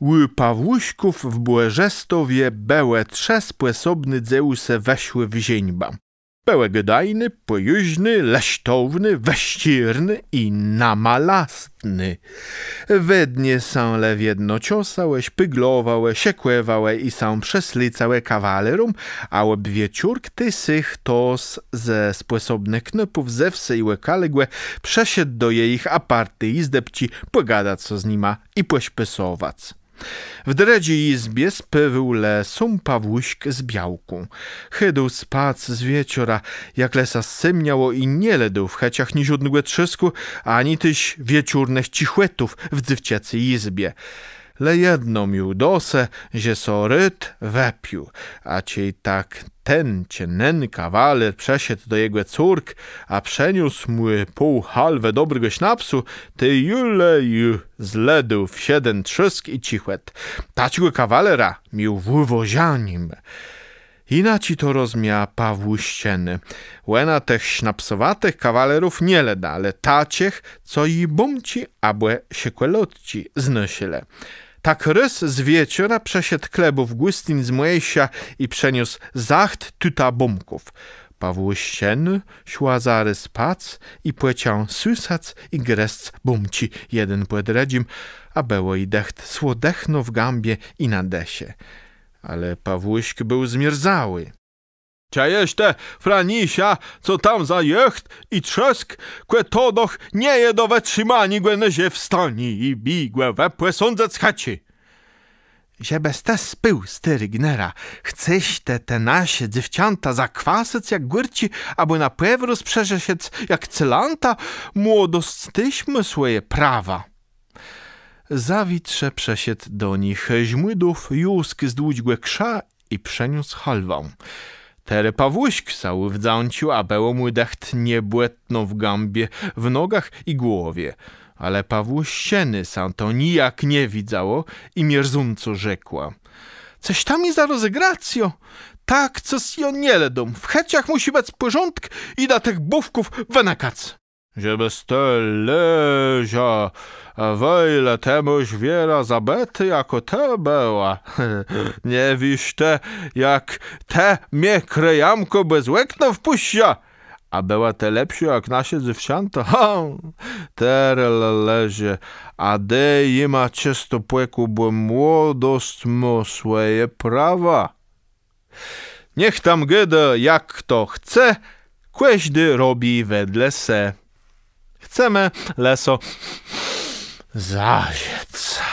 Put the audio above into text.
Ły Pawłuśków w Błeżestowie bełe trze spłesobny Zeuse w wzięba. Bełe gdajny, pojuźny, leśtowny, weścirny i namalastny. We dnie są lew jednociosałe, spyglowałe, siekłewałe i są przeslicałe kawalerum, a łeb wieczórk tych tos ze sposobnych knopów ze wse i łekaległe przesiedł do jej aparty i zdepci pogadać co z nima i pośpesować. W dredzi izbie spywył le sum pawuśk z białku. Chydł spac z wieczora, jak lesa symniało i nie ledł w heciach ni żudnego trzysku, ani tyś wieczurnych cichłetów w dzywciecy izbie le lejedną miłdosę, że so ryt wepił, a ci tak ten cienny kawaler przesiedł do jego córk, a przeniósł mu pół halwę dobrego śnapsu, ty juleju zledł w siedem trzysk i cichłet. Taćgo kawalera mił wywozianim. inaczej to rozmia Pawłu ścieny. Łena tych sznapsowatych kawalerów nie leda, ale taciech, co i bumci, abłe się kłelotci znosile. Tak rys z wieczora przesiedł klebów Gustin z Młejsia i przeniósł zacht tyta bumków. Pawłuścien szła zarys pac i płecią sysac i gresc bumci jeden płet redzim, a było i decht słodechno w gambie i na desie. Ale Pawłuśk był zmierzały. Cie jeszcze, Franisia, co tam za jecht i trzask, kłe todoch nie je do wetrzymani, głene się wstani i bigłe wepłe sądzec chaci. Że te spył styrygnera, chceś te te nasie dziewcianta zakwasec jak górci, aby na pewno sprzeżesiec jak celanta, młodostyśmy swoje prawa zawitrze przesiedł do nich źmydów, józk zdłudźgłe krza i przeniósł halwą. Tery Pawłuśk cały w dzanci, a było mu decht błetno w gambie, w nogach i głowie. Ale Pawłuś sieny sam to nijak nie widzało i mierzumco rzekła. Coś tam i za rozegracjo. Tak, co z ją W heciach musi być porządk i da tych bówków wenakac leża, a wejle temuś wiera zabety jako te była. Nie wiesz te, jak te mnie krejamko bez łekna wpuścia, a była te lepsza jak nasie ze wsianta. Ha, terel a de ima czysto płeku, bo młodość mu swoje prawa. Niech tam gada jak kto chce, kłeźdy robi wedle se chcemy. Leso. Zajec.